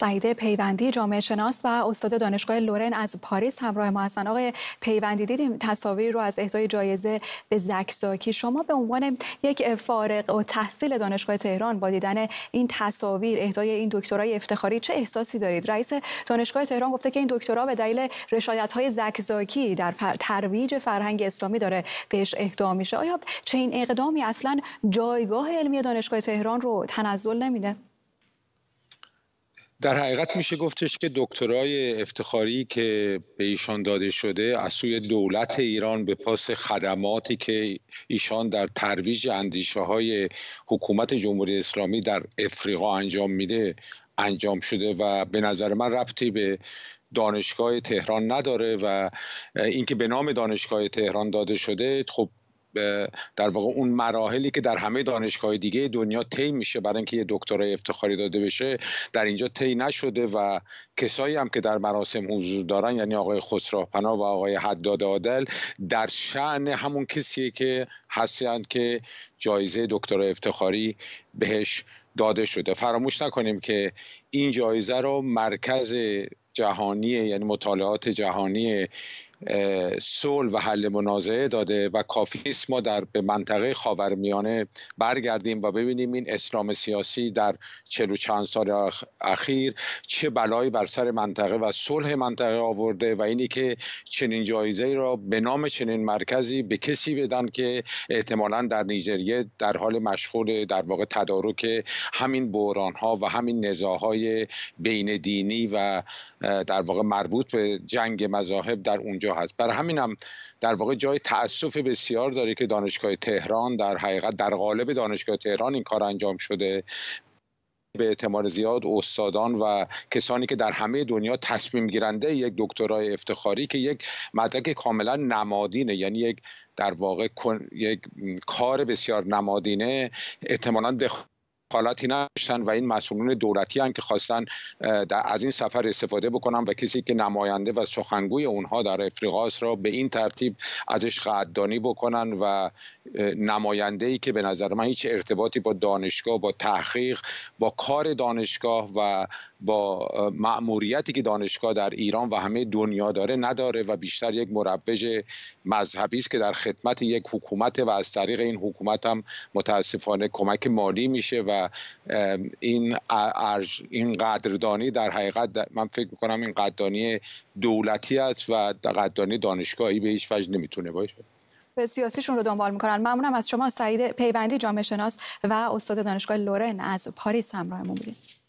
سعیده پیوندی جامعه شناس و استاد دانشگاه لورن از پاریس همراه ما هستن آقای پیوندی دیدیم تصاویر رو از اهدای جایزه به زکزاکی شما به عنوان یک فارغ و تحصیل دانشگاه تهران با دیدن این تصاویر اهدای این دکترای افتخاری چه احساسی دارید رئیس دانشگاه تهران گفته که این دکترا به دلیل رشایت های زکزاکی در ترویج فرهنگ اسلامی داره بهش اهدا میشه آیا چه این اقدامی اصلا جایگاه علمی دانشگاه تهران رو تنزل نمیده در حقیقت میشه گفتش که دکترای افتخاری که به ایشان داده شده از سوی دولت ایران به پاس خدماتی که ایشان در ترویج اندیشه های حکومت جمهوری اسلامی در افریقا انجام میده انجام شده و به نظر من ربطی به دانشگاه تهران نداره و اینکه به نام دانشگاه تهران داده شده خب در واقع اون مراحلی که در همه دانشگاه دیگه دنیا طی میشه برای اینکه یه دکترای افتخاری داده بشه در اینجا طی نشده و کسایی هم که در مراسم حضور دارن یعنی آقای خسرو پنا و آقای حداد عادل در شعن همون کسیه که هستند که جایزه دکترای افتخاری بهش داده شده فراموش نکنیم که این جایزه رو مرکز جهانی یعنی مطالعات جهانی صلح و حل منازعه داده و کافی است ما در به منطقه خاورمیانه برگردیم و ببینیم این اسلام سیاسی در چلو چند سال اخیر چه بلایی بر سر منطقه و صلح منطقه آورده و اینی که چنین جایزه را به نام چنین مرکزی به کسی بدن که احتمالا در نیجریه در حال مشغول در واقع تدارک همین بحران ها و همین های بین دینی و در واقع مربوط به جنگ مذاهب در اونجا هست برای همینم در واقع جای تاسف بسیار داره که دانشگاه تهران در حقیقت در قالب دانشگاه تهران این کار انجام شده به اعتمار زیاد استادان و کسانی که در همه دنیا تصمیم گیرنده یک دکترای افتخاری که یک مدرک کاملا نمادینه یعنی یک در واقع یک کار بسیار نمادینه احتمالا دخ... حالتی نداشتن و این مسئولون دولتی هم که خواستن از این سفر استفاده بکنن و کسی که نماینده و سخنگوی اونها در افریقاست را به این ترتیب ازش قدردانی بکنن و نماینده ای که به نظر من هیچ ارتباطی با دانشگاه با تحقیق با کار دانشگاه و با مأموریتی که دانشگاه در ایران و همه دنیا داره نداره و بیشتر یک مروج مذهبی است که در خدمت یک حکومت و از طریق این حکومت هم متاسفانه کمک مالی میشه و این ارج این قدردانی در حقیقت من فکر میکنم این قدردانی دولتی است و قدردانی دانشگاهی به هیچ وجه نمیتونه باشه سیاسیشون رو دنبال میکنن ممنونم از شما سعید پیوندی جامعه شناس و استاد دانشگاه لورن از پاریس همراهمون بودید.